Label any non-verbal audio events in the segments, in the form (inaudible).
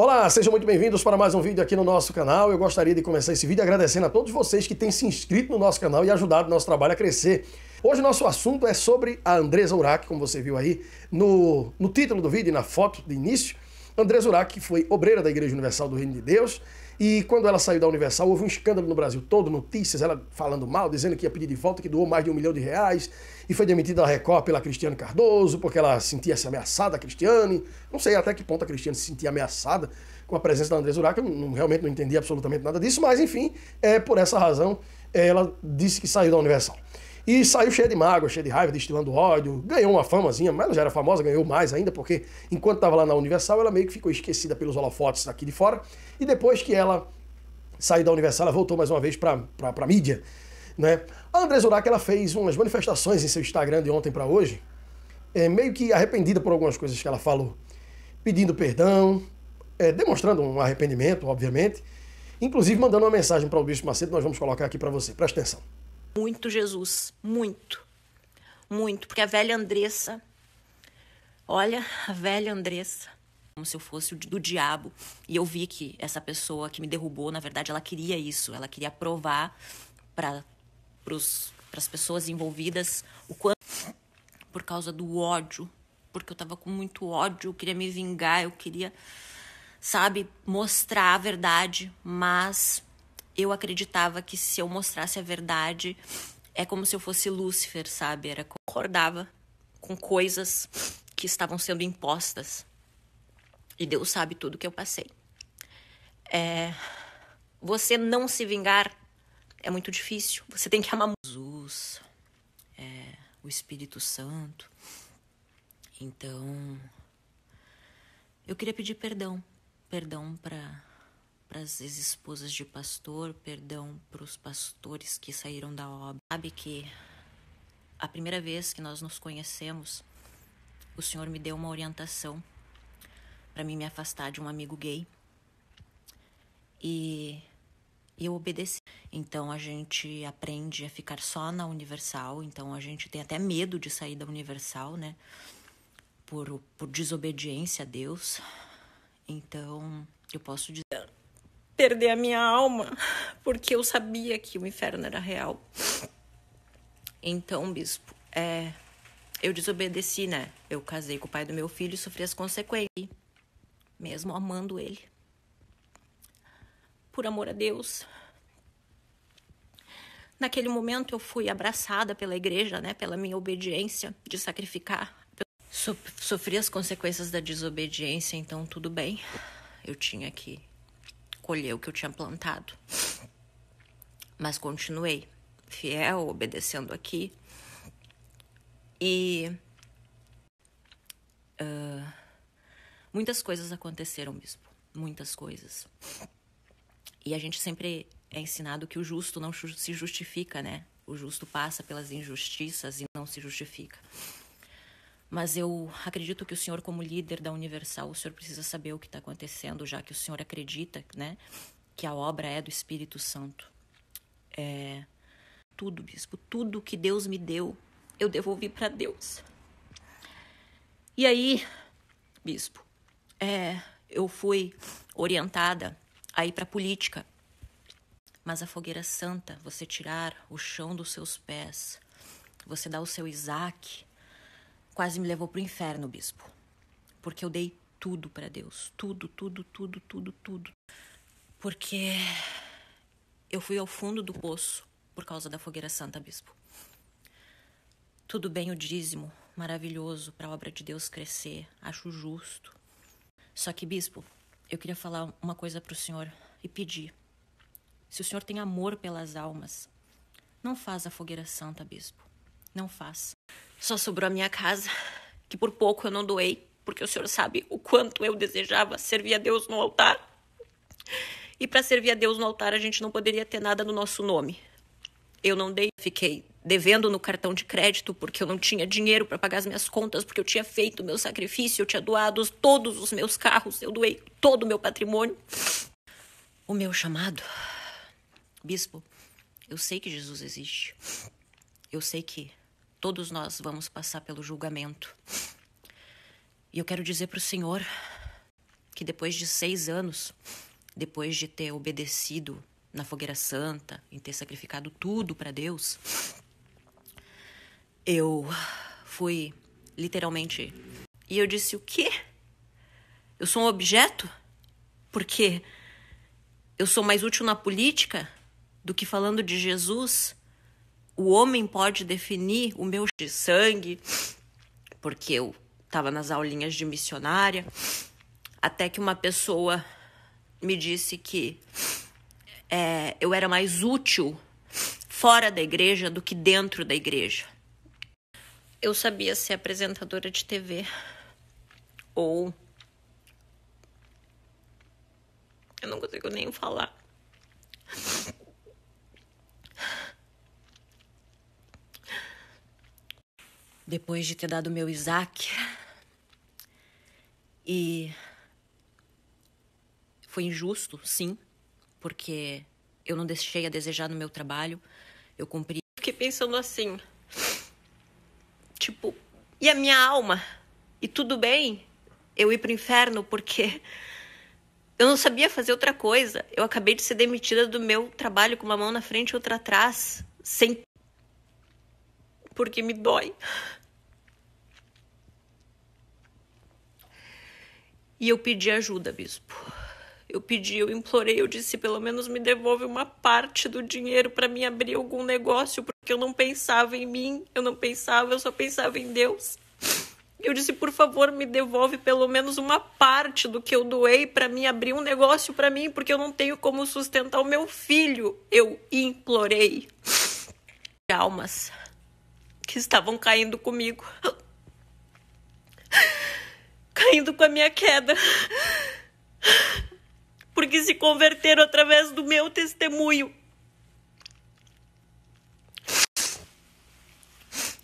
Olá, sejam muito bem-vindos para mais um vídeo aqui no nosso canal. Eu gostaria de começar esse vídeo agradecendo a todos vocês que têm se inscrito no nosso canal e ajudado o nosso trabalho a crescer. Hoje nosso assunto é sobre a Andresa Urach, como você viu aí no, no título do vídeo e na foto de início. Andresa Urach foi obreira da Igreja Universal do Reino de Deus, e quando ela saiu da Universal, houve um escândalo no Brasil todo, notícias, ela falando mal, dizendo que ia pedir de volta, que doou mais de um milhão de reais, e foi demitida da Record pela Cristiane Cardoso, porque ela sentia-se ameaçada, a Cristiane. Não sei até que ponto a Cristiane se sentia ameaçada com a presença da Andrés Uraca, eu não, realmente não entendi absolutamente nada disso, mas enfim, é por essa razão, é, ela disse que saiu da Universal. E saiu cheia de mágoa, cheia de raiva, destilando ódio. Ganhou uma famazinha, mas ela já era famosa, ganhou mais ainda, porque enquanto estava lá na Universal, ela meio que ficou esquecida pelos holofotes aqui de fora. E depois que ela saiu da Universal, ela voltou mais uma vez para a mídia. Né? A André ela fez umas manifestações em seu Instagram de ontem para hoje, é, meio que arrependida por algumas coisas que ela falou, pedindo perdão, é, demonstrando um arrependimento, obviamente, inclusive mandando uma mensagem para o Bispo Macedo, nós vamos colocar aqui para você. Presta atenção muito Jesus, muito, muito, porque a velha Andressa, olha, a velha Andressa, como se eu fosse do diabo, e eu vi que essa pessoa que me derrubou, na verdade, ela queria isso, ela queria provar para para as pessoas envolvidas o quanto por causa do ódio, porque eu estava com muito ódio, eu queria me vingar, eu queria, sabe, mostrar a verdade, mas eu acreditava que se eu mostrasse a verdade, é como se eu fosse Lúcifer, sabe? Era concordava com coisas que estavam sendo impostas. E Deus sabe tudo que eu passei. É... Você não se vingar é muito difícil. Você tem que amar Jesus, é... o Espírito Santo. Então, eu queria pedir perdão. Perdão para para as esposas de pastor, perdão para os pastores que saíram da obra. Sabe que a primeira vez que nós nos conhecemos, o Senhor me deu uma orientação para mim me afastar de um amigo gay. E eu obedeci. Então a gente aprende a ficar só na Universal, então a gente tem até medo de sair da Universal, né? Por, por desobediência a Deus. Então, eu posso dizer perder a minha alma, porque eu sabia que o inferno era real. Então, bispo, é, eu desobedeci, né? Eu casei com o pai do meu filho e sofri as consequências, mesmo amando ele. Por amor a Deus. Naquele momento eu fui abraçada pela igreja, né, pela minha obediência de sacrificar. Sofri as consequências da desobediência, então tudo bem. Eu tinha que colher o que eu tinha plantado. Mas continuei fiel, obedecendo aqui. E uh, muitas coisas aconteceram, bispo. Muitas coisas. E a gente sempre é ensinado que o justo não se justifica, né? O justo passa pelas injustiças e não se justifica. Mas eu acredito que o senhor, como líder da Universal, o senhor precisa saber o que está acontecendo, já que o senhor acredita, né, que a obra é do Espírito Santo. É tudo, bispo, tudo que Deus me deu, eu devolvi para Deus. E aí, bispo, é, eu fui orientada a ir para política. Mas a fogueira santa, você tirar o chão dos seus pés, você dar o seu Isaac, quase me levou pro inferno, bispo. Porque eu dei tudo para Deus, tudo, tudo, tudo, tudo, tudo. Porque eu fui ao fundo do poço por causa da fogueira santa, bispo. Tudo bem o dízimo, maravilhoso para a obra de Deus crescer, acho justo. Só que, bispo, eu queria falar uma coisa para o senhor e pedir. Se o senhor tem amor pelas almas, não faz a fogueira santa, bispo. Não faz. Só sobrou a minha casa, que por pouco eu não doei, porque o senhor sabe o quanto eu desejava servir a Deus no altar. E para servir a Deus no altar, a gente não poderia ter nada no nosso nome. Eu não dei, fiquei devendo no cartão de crédito porque eu não tinha dinheiro para pagar as minhas contas, porque eu tinha feito o meu sacrifício, eu tinha doado todos os meus carros, eu doei todo o meu patrimônio. O meu chamado, bispo, eu sei que Jesus existe. Eu sei que Todos nós vamos passar pelo julgamento. E eu quero dizer para o Senhor que depois de seis anos, depois de ter obedecido na fogueira santa, em ter sacrificado tudo para Deus, eu fui literalmente. E eu disse: o quê? Eu sou um objeto? Porque eu sou mais útil na política do que falando de Jesus? o homem pode definir o meu de sangue, porque eu estava nas aulinhas de missionária, até que uma pessoa me disse que é, eu era mais útil fora da igreja do que dentro da igreja. Eu sabia ser apresentadora de TV ou. Eu não consigo nem falar. depois de ter dado meu Isaac. E foi injusto, sim, porque eu não deixei a desejar no meu trabalho. Eu cumpri. Fiquei pensando assim, tipo, e a minha alma? E tudo bem eu ir pro inferno porque eu não sabia fazer outra coisa. Eu acabei de ser demitida do meu trabalho com uma mão na frente e outra atrás, sem porque me dói. E eu pedi ajuda, bispo. Eu pedi, eu implorei, eu disse, pelo menos me devolve uma parte do dinheiro para mim abrir algum negócio, porque eu não pensava em mim, eu não pensava, eu só pensava em Deus. Eu disse, por favor, me devolve pelo menos uma parte do que eu doei para mim abrir um negócio para mim, porque eu não tenho como sustentar o meu filho. Eu implorei. Almas que estavam caindo comigo. Caindo com a minha queda. Porque se converteram através do meu testemunho.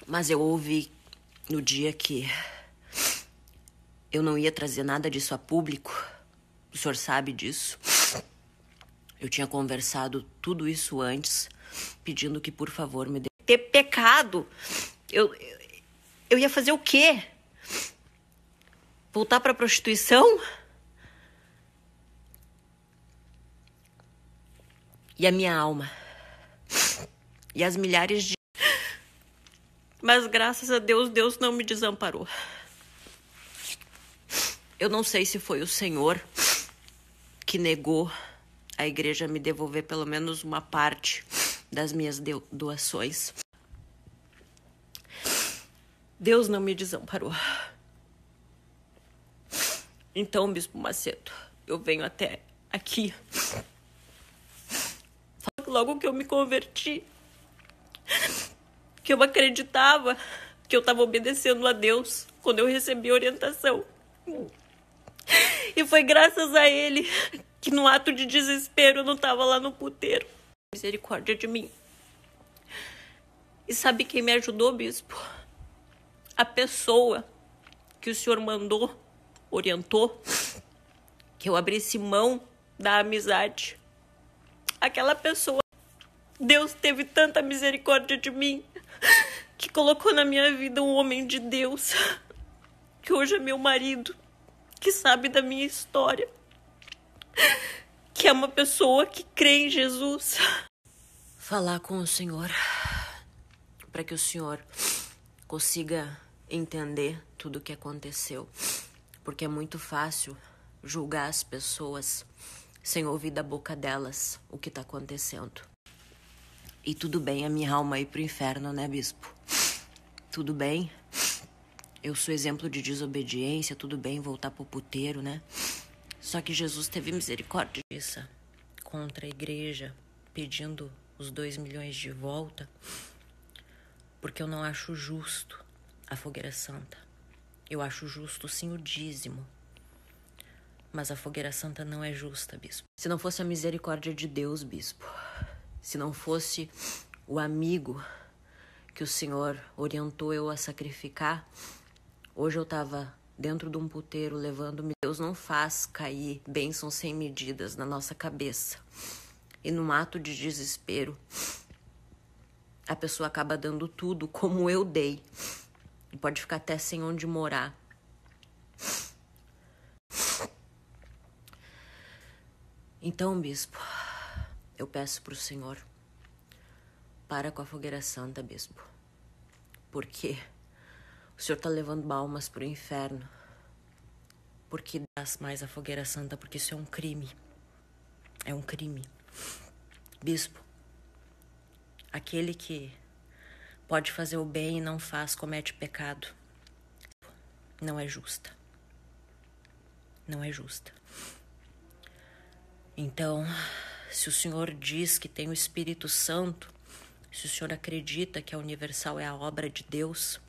Mas eu ouvi no dia que eu não ia trazer nada disso a público. O senhor sabe disso. Eu tinha conversado tudo isso antes, pedindo que, por favor, me ter pecado, eu, eu ia fazer o quê? Voltar para a prostituição? E a minha alma. E as milhares de. Mas graças a Deus, Deus não me desamparou. Eu não sei se foi o Senhor que negou a igreja me devolver pelo menos uma parte das minhas doações. Deus não me desamparou. Então, Bispo Macedo, eu venho até aqui. Logo que eu me converti, que eu acreditava que eu estava obedecendo a Deus quando eu recebi orientação. E foi graças a Ele que, no ato de desespero, eu não estava lá no puteiro misericórdia de mim. E sabe quem me ajudou, bispo? A pessoa que o senhor mandou, orientou, que eu abrisse mão da amizade. Aquela pessoa, Deus teve tanta misericórdia de mim, que colocou na minha vida um homem de Deus, que hoje é meu marido, que sabe da minha história uma pessoa que crê em Jesus. Falar com o Senhor para que o Senhor consiga entender tudo o que aconteceu, porque é muito fácil julgar as pessoas sem ouvir da boca delas o que está acontecendo. E tudo bem a minha alma é ir pro inferno, né, bispo? Tudo bem. Eu sou exemplo de desobediência, tudo bem voltar pro puteiro, né? Só que Jesus teve misericórdia disso contra a igreja, pedindo os dois milhões de volta, porque eu não acho justo a fogueira santa. Eu acho justo sim o dízimo. Mas a fogueira santa não é justa, bispo. Se não fosse a misericórdia de Deus, bispo, se não fosse o amigo que o Senhor orientou eu a sacrificar, hoje eu estava dentro de um puteiro levando-me. Deus não faz cair bênçãos sem medidas na nossa cabeça. E num ato de desespero, a pessoa acaba dando tudo como eu dei. E pode ficar até sem onde morar. Então, bispo, eu peço para o Senhor, para com a fogueira santa, bispo, porque o Senhor está levando almas para o inferno. Porque das mais a fogueira santa, porque isso é um crime. É um crime. Bispo, aquele que pode fazer o bem e não faz, comete pecado. Não é justa. Não é justa. Então, se o Senhor diz que tem o Espírito Santo, se o Senhor acredita que a universal é a obra de Deus,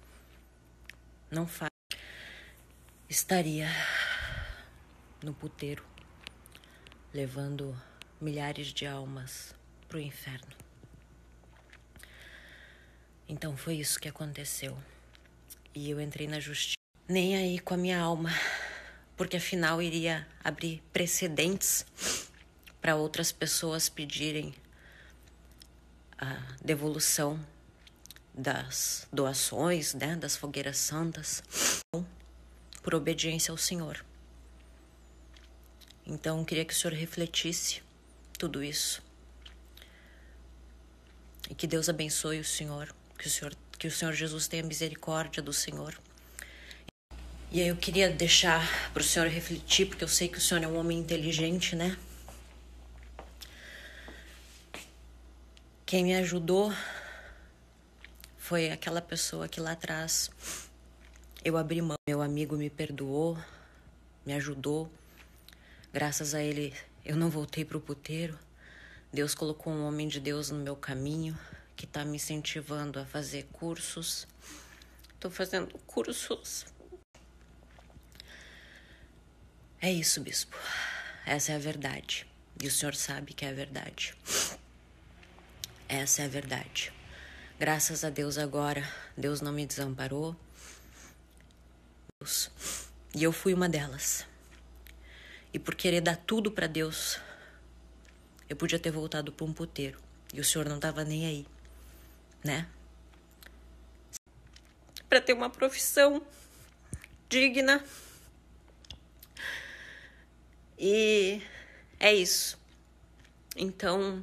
não faz, estaria no puteiro levando milhares de almas para o inferno. Então foi isso que aconteceu. E eu entrei na justiça, nem aí com a minha alma, porque afinal iria abrir precedentes para outras pessoas pedirem a devolução das doações, né, das fogueiras santas, então, por obediência ao Senhor. Então, queria que o Senhor refletisse tudo isso. E que Deus abençoe o Senhor, que o Senhor, que o Senhor Jesus tenha misericórdia do Senhor. E aí eu queria deixar para o Senhor refletir, porque eu sei que o Senhor é um homem inteligente, né? Quem me ajudou foi aquela pessoa que lá atrás eu abri mão. Meu amigo me perdoou, me ajudou. Graças a ele eu não voltei para o puteiro. Deus colocou um homem de Deus no meu caminho que está me incentivando a fazer cursos. Estou fazendo cursos. É isso, bispo. Essa é a verdade. E o senhor sabe que é a verdade. Essa é a verdade. Graças a Deus agora, Deus não me desamparou. Deus. E eu fui uma delas. E por querer dar tudo para Deus, eu podia ter voltado para um puteiro. E o Senhor não estava nem aí, né? Para ter uma profissão digna. E é isso. Então,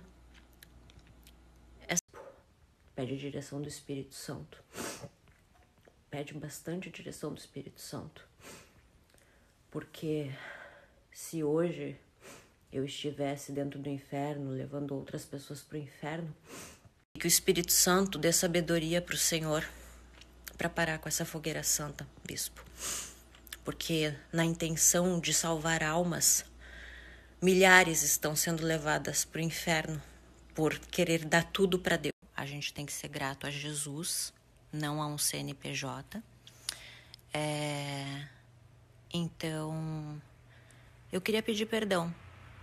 Pede a direção do Espírito Santo. Pede bastante a direção do Espírito Santo. Porque se hoje eu estivesse dentro do inferno, levando outras pessoas para o inferno, que o Espírito Santo dê sabedoria para o Senhor para parar com essa fogueira santa, bispo. Porque na intenção de salvar almas, milhares estão sendo levadas para o inferno por querer dar tudo para Deus a gente tem que ser grato a Jesus, não a um CNPJ. É... Então, eu queria pedir perdão,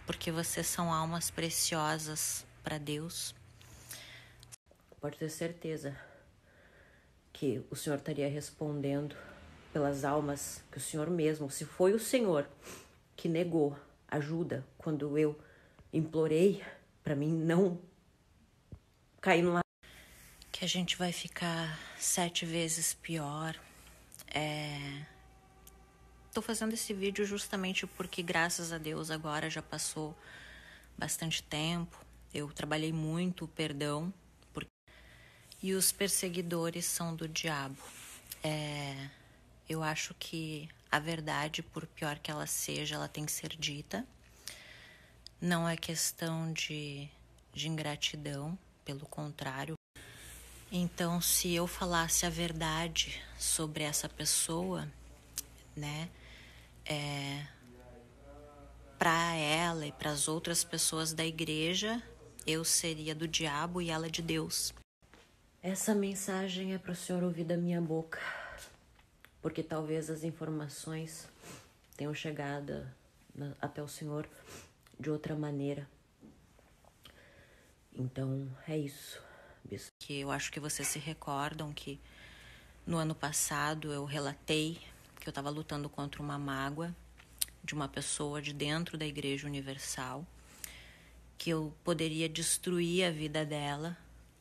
porque vocês são almas preciosas para Deus. Pode ter certeza que o Senhor estaria respondendo pelas almas que o Senhor mesmo, se foi o Senhor que negou ajuda quando eu implorei para mim não cair numa que a gente vai ficar sete vezes pior. É... Tô fazendo esse vídeo justamente porque, graças a Deus, agora já passou bastante tempo. Eu trabalhei muito o perdão porque... e os perseguidores são do diabo. É... Eu acho que a verdade, por pior que ela seja, ela tem que ser dita. Não é questão de, de ingratidão, pelo contrário, então, se eu falasse a verdade sobre essa pessoa, né, é, para ela e para as outras pessoas da igreja, eu seria do diabo e ela de Deus. Essa mensagem é para o senhor ouvir da minha boca, porque talvez as informações tenham chegado até o senhor de outra maneira. Então, é isso que eu acho que vocês se recordam que no ano passado eu relatei que eu estava lutando contra uma mágoa de uma pessoa de dentro da Igreja Universal, que eu poderia destruir a vida dela,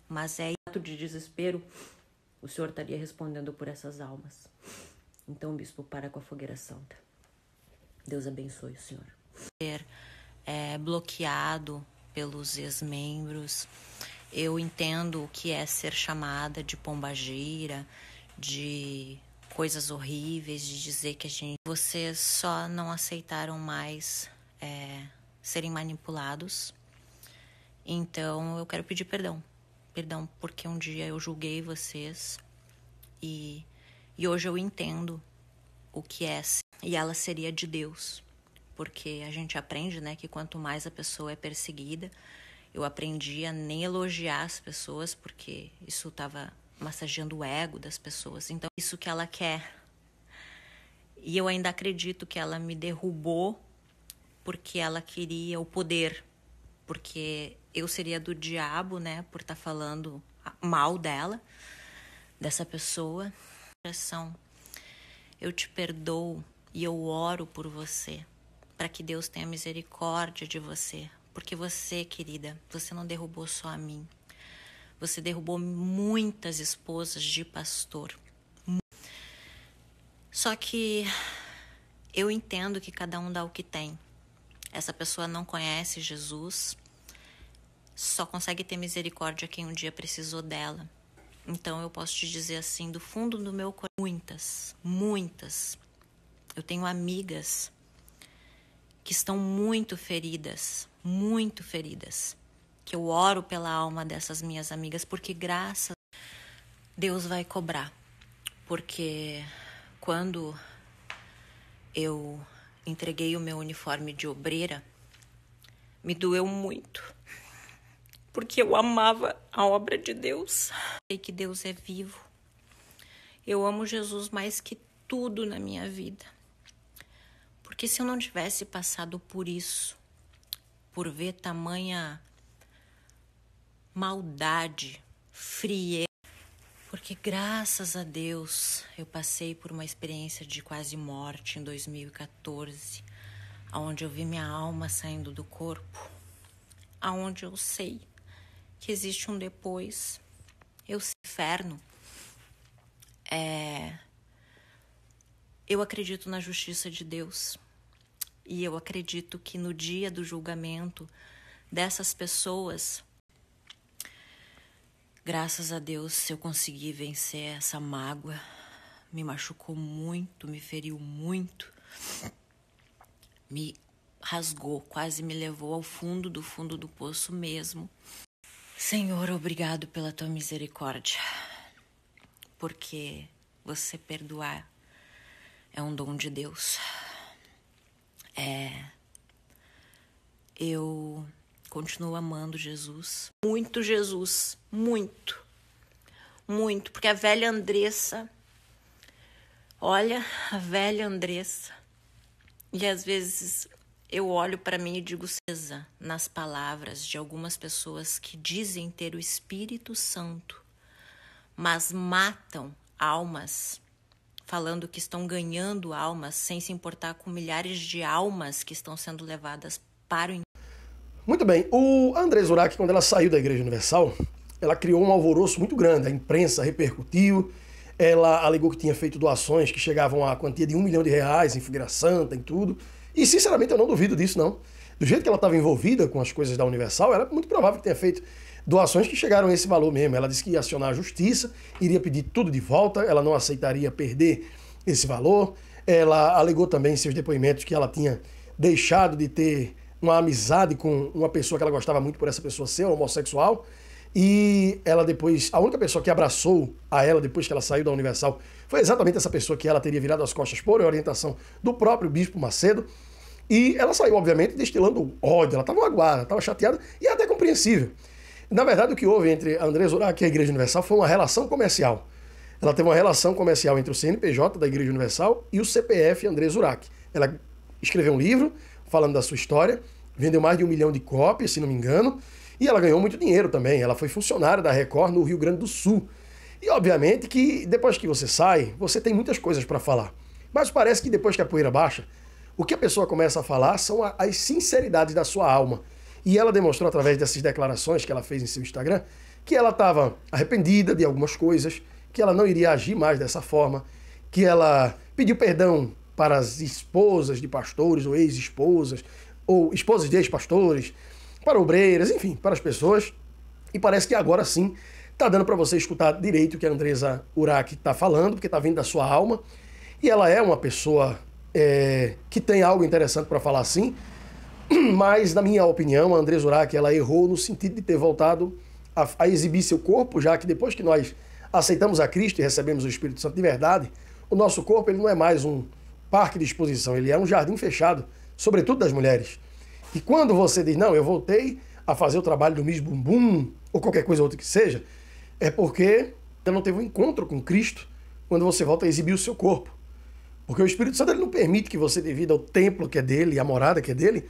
mas é ato de desespero, o Senhor estaria respondendo por essas almas. Então, bispo, para com a fogueira santa. Deus abençoe o Senhor. Ser é, bloqueado pelos ex-membros eu entendo o que é ser chamada de pombagira, de coisas horríveis, de dizer que a gente. Vocês só não aceitaram mais é, serem manipulados. Então eu quero pedir perdão. Perdão porque um dia eu julguei vocês e, e hoje eu entendo o que é. E ela seria de Deus. Porque a gente aprende né, que quanto mais a pessoa é perseguida, eu aprendi a nem elogiar as pessoas, porque isso estava massageando o ego das pessoas. Então, isso que ela quer. E eu ainda acredito que ela me derrubou porque ela queria o poder. Porque eu seria do diabo, né, por estar tá falando mal dela, dessa pessoa. Eu te perdoo e eu oro por você, para que Deus tenha misericórdia de você, porque você, querida, você não derrubou só a mim. Você derrubou muitas esposas de pastor. Só que eu entendo que cada um dá o que tem. Essa pessoa não conhece Jesus, só consegue ter misericórdia quem um dia precisou dela. Então eu posso te dizer assim, do fundo do meu coração, muitas, muitas. Eu tenho amigas que estão muito feridas muito feridas. Que eu oro pela alma dessas minhas amigas, porque graças Deus vai cobrar. Porque quando eu entreguei o meu uniforme de obreira, me doeu muito. Porque eu amava a obra de Deus. Sei que Deus é vivo. Eu amo Jesus mais que tudo na minha vida. Porque se eu não tivesse passado por isso, por ver tamanha maldade, frieza. Porque graças a Deus eu passei por uma experiência de quase morte em 2014, aonde eu vi minha alma saindo do corpo, aonde eu sei que existe um depois, eu sei inferno. É, eu acredito na justiça de Deus. E eu acredito que no dia do julgamento dessas pessoas, graças a Deus eu consegui vencer essa mágoa. Me machucou muito, me feriu muito, me rasgou, quase me levou ao fundo do fundo do poço mesmo. Senhor, obrigado pela tua misericórdia, porque você perdoar é um dom de Deus. É, eu continuo amando Jesus. Muito Jesus, muito. Muito, porque a velha Andressa, olha, a velha Andressa. E às vezes eu olho para mim e digo cesa nas palavras de algumas pessoas que dizem ter o Espírito Santo, mas matam almas falando que estão ganhando almas, sem se importar com milhares de almas que estão sendo levadas para o. Muito bem. O André Zurak, quando ela saiu da Igreja Universal, ela criou um alvoroço muito grande. A imprensa repercutiu. Ela alegou que tinha feito doações que chegavam a quantia de um milhão de reais em Figueira Santa, em tudo. E, sinceramente, eu não duvido disso, não. Do jeito que ela estava envolvida com as coisas da Universal, era muito provável que tenha feito doações que chegaram a esse valor mesmo. Ela disse que ia acionar a justiça, iria pedir tudo de volta, ela não aceitaria perder esse valor. Ela alegou também em seus depoimentos que ela tinha deixado de ter uma amizade com uma pessoa que ela gostava muito por essa pessoa ser homossexual. E ela depois, a única pessoa que abraçou a ela depois que ela saiu da Universal foi exatamente essa pessoa que ela teria virado as costas por orientação do próprio Bispo Macedo. E ela saiu, obviamente, destilando ódio, ela estava magoada, estava chateada e até compreensível. Na verdade, o que houve entre Andrés Zorac e é a Igreja Universal foi uma relação comercial. Ela teve uma relação comercial entre o CNPJ da Igreja Universal e o CPF Andrés Zorac. Ela escreveu um livro falando da sua história, vendeu mais de um milhão de cópias, se não me engano, e ela ganhou muito dinheiro também. Ela foi funcionária da Record no Rio Grande do Sul. E obviamente que depois que você sai, você tem muitas coisas para falar. Mas parece que depois que a poeira baixa, o que a pessoa começa a falar são as sinceridades da sua alma e ela demonstrou, através dessas declarações que ela fez em seu Instagram, que ela estava arrependida de algumas coisas, que ela não iria agir mais dessa forma, que ela pediu perdão para as esposas de pastores ou ex-esposas, ou esposas de ex-pastores, para obreiras, enfim, para as pessoas. E parece que agora sim está dando para você escutar direito o que a Andresa Urach está falando, porque está vindo da sua alma. E ela é uma pessoa é, que tem algo interessante para falar sim, (clears throat) Mas, na minha opinião, a Andrés Urach, ela errou no sentido de ter voltado a, a, exibir seu corpo, já que depois que nós aceitamos a Cristo e recebemos o Espírito Santo de verdade, o nosso corpo ele não é mais um parque de exposição, ele é um jardim fechado, sobretudo das mulheres. E quando você diz, não, eu voltei a fazer o trabalho do Miss Bumbum, ou qualquer coisa outra que seja, é porque ainda não teve um encontro com Cristo quando você volta a exibir o seu corpo. Porque o Espírito Santo ele não permite que você devido o templo que é dele, a morada que é dele,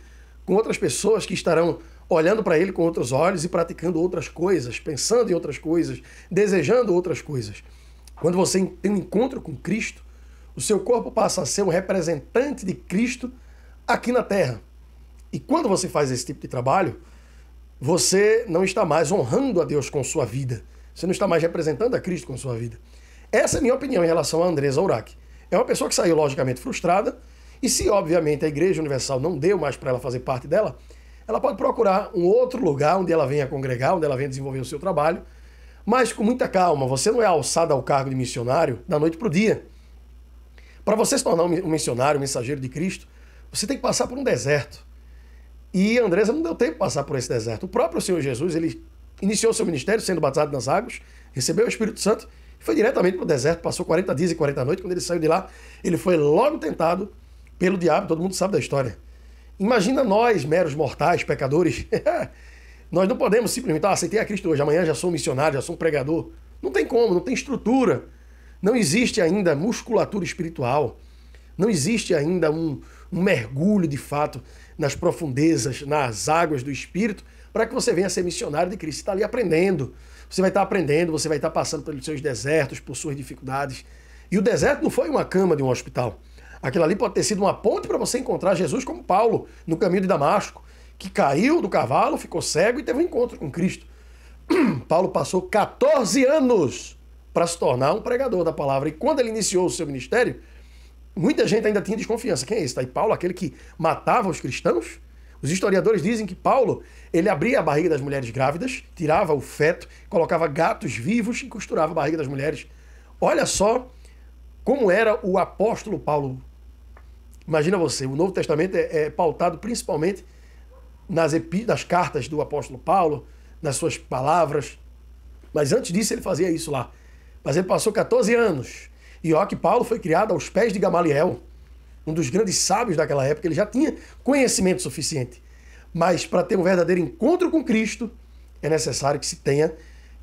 com outras pessoas que estarão olhando para ele com outros olhos e praticando outras coisas, pensando em outras coisas, desejando outras coisas. Quando você tem um encontro com Cristo, o seu corpo passa a ser um representante de Cristo aqui na terra. E quando você faz esse tipo de trabalho, você não está mais honrando a Deus com sua vida. Você não está mais representando a Cristo com sua vida. Essa é a minha opinião em relação a Andresa Urac. É uma pessoa que saiu logicamente frustrada, e se, obviamente, a Igreja Universal não deu mais para ela fazer parte dela, ela pode procurar um outro lugar onde ela venha congregar, onde ela venha desenvolver o seu trabalho, mas com muita calma. Você não é alçado ao cargo de missionário da noite para o dia. Para você se tornar um missionário, um mensageiro de Cristo, você tem que passar por um deserto. E Andresa não deu tempo de passar por esse deserto. O próprio Senhor Jesus, ele iniciou seu ministério sendo batizado nas águas, recebeu o Espírito Santo e foi diretamente para o deserto. Passou 40 dias e 40 noites. Quando ele saiu de lá, ele foi logo tentado pelo diabo, todo mundo sabe da história. Imagina nós, meros mortais, pecadores. (laughs) nós não podemos simplesmente, ah, aceitei a Cristo hoje, amanhã já sou missionário, já sou um pregador. Não tem como, não tem estrutura. Não existe ainda musculatura espiritual. Não existe ainda um, um mergulho de fato nas profundezas, nas águas do espírito, para que você venha a ser missionário de Cristo. Você está ali aprendendo. Você vai estar tá aprendendo, você vai estar tá passando pelos seus desertos, por suas dificuldades. E o deserto não foi uma cama de um hospital. Aquilo ali pode ter sido uma ponte para você encontrar Jesus como Paulo no caminho de Damasco, que caiu do cavalo, ficou cego e teve um encontro com Cristo. (clears throat) Paulo passou 14 anos para se tornar um pregador da palavra. E quando ele iniciou o seu ministério, muita gente ainda tinha desconfiança. Quem é esse? Tá? E Paulo, aquele que matava os cristãos? Os historiadores dizem que Paulo, ele abria a barriga das mulheres grávidas, tirava o feto, colocava gatos vivos e costurava a barriga das mulheres. Olha só como era o apóstolo Paulo, Imagina você, o Novo Testamento é, é pautado principalmente nas, epi, nas cartas do apóstolo Paulo, nas suas palavras. Mas antes disso ele fazia isso lá. Mas ele passou 14 anos. E ó que Paulo foi criado aos pés de Gamaliel, um dos grandes sábios daquela época. Ele já tinha conhecimento suficiente. Mas para ter um verdadeiro encontro com Cristo, é necessário que se tenha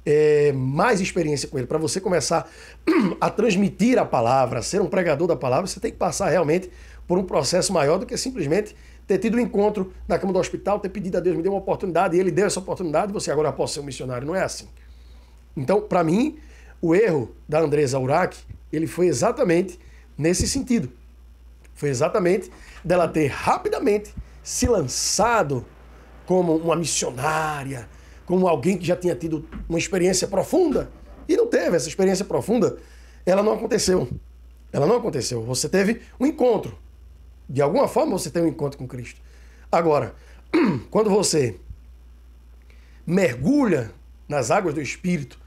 é, mais experiência com ele. Para você começar (clears throat) a transmitir a palavra, a ser um pregador da palavra, você tem que passar realmente por um processo maior do que simplesmente ter tido um encontro na cama do hospital, ter pedido a Deus, me deu uma oportunidade, e ele deu essa oportunidade, você agora pode ser um missionário. Não é assim. Então, para mim, o erro da Andresa Urac, ele foi exatamente nesse sentido. Foi exatamente dela ter rapidamente se lançado como uma missionária, como alguém que já tinha tido uma experiência profunda. E não teve essa experiência profunda. Ela não aconteceu. Ela não aconteceu. Você teve um encontro. De alguma forma você tem um encontro com Cristo. Agora, (clears throat) quando você mergulha nas águas do Espírito,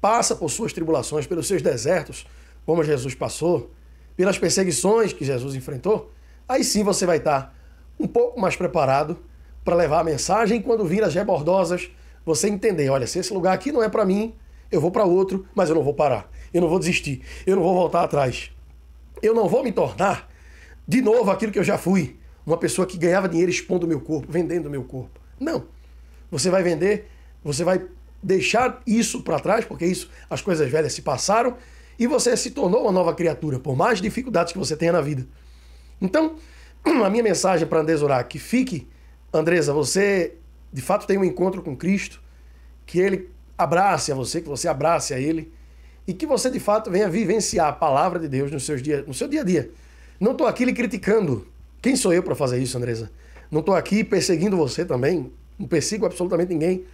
passa por suas tribulações, pelos seus desertos, como Jesus passou, pelas perseguições que Jesus enfrentou, aí sim você vai estar um pouco mais preparado para levar a mensagem quando vir as rebordosas, você entender, olha, se esse lugar aqui não é para mim, eu vou para outro, mas eu não vou parar. Eu não vou desistir. Eu não vou voltar atrás. Eu não vou me tornar de novo aquilo que eu já fui, uma pessoa que ganhava dinheiro expondo o meu corpo, vendendo o meu corpo. Não. Você vai vender, você vai deixar isso para trás, porque isso as coisas velhas se passaram e você se tornou uma nova criatura, por mais dificuldades que você tenha na vida. Então, (clears throat) a minha mensagem para Andresa Orar, que fique, Andresa, você de fato tem um encontro com Cristo, que ele abrace a você, que você abrace a ele e que você de fato venha vivenciar a palavra de Deus no, seus dia, no seu dia a dia não estou aqui lhe criticando. Quem sou eu para fazer isso, Andresa? Não estou aqui perseguindo você também. Não persigo absolutamente ninguém.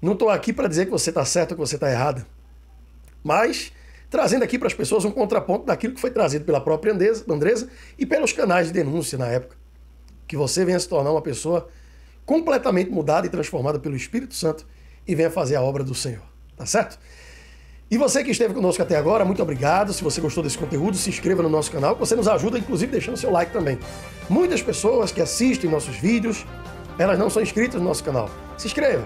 Não estou aqui para dizer que você está certo ou que você está errada. Mas trazendo aqui para as pessoas um contraponto daquilo que foi trazido pela própria Andresa, Andresa e pelos canais de denúncia na época. Que você venha se tornar uma pessoa completamente mudada e transformada pelo Espírito Santo e venha fazer a obra do Senhor. Tá certo? E você que esteve conosco até agora, muito obrigado. Se você gostou desse conteúdo, se inscreva no nosso canal, que você nos ajuda, inclusive, deixando seu like também. Muitas pessoas que assistem nossos vídeos, elas não são inscritas no nosso canal. Se inscreva!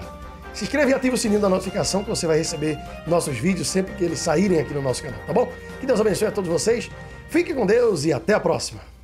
Se inscreva e ative o sininho da notificação que você vai receber nossos vídeos sempre que eles saírem aqui no nosso canal, tá bom? Que Deus abençoe a todos vocês, fique com Deus e até a próxima!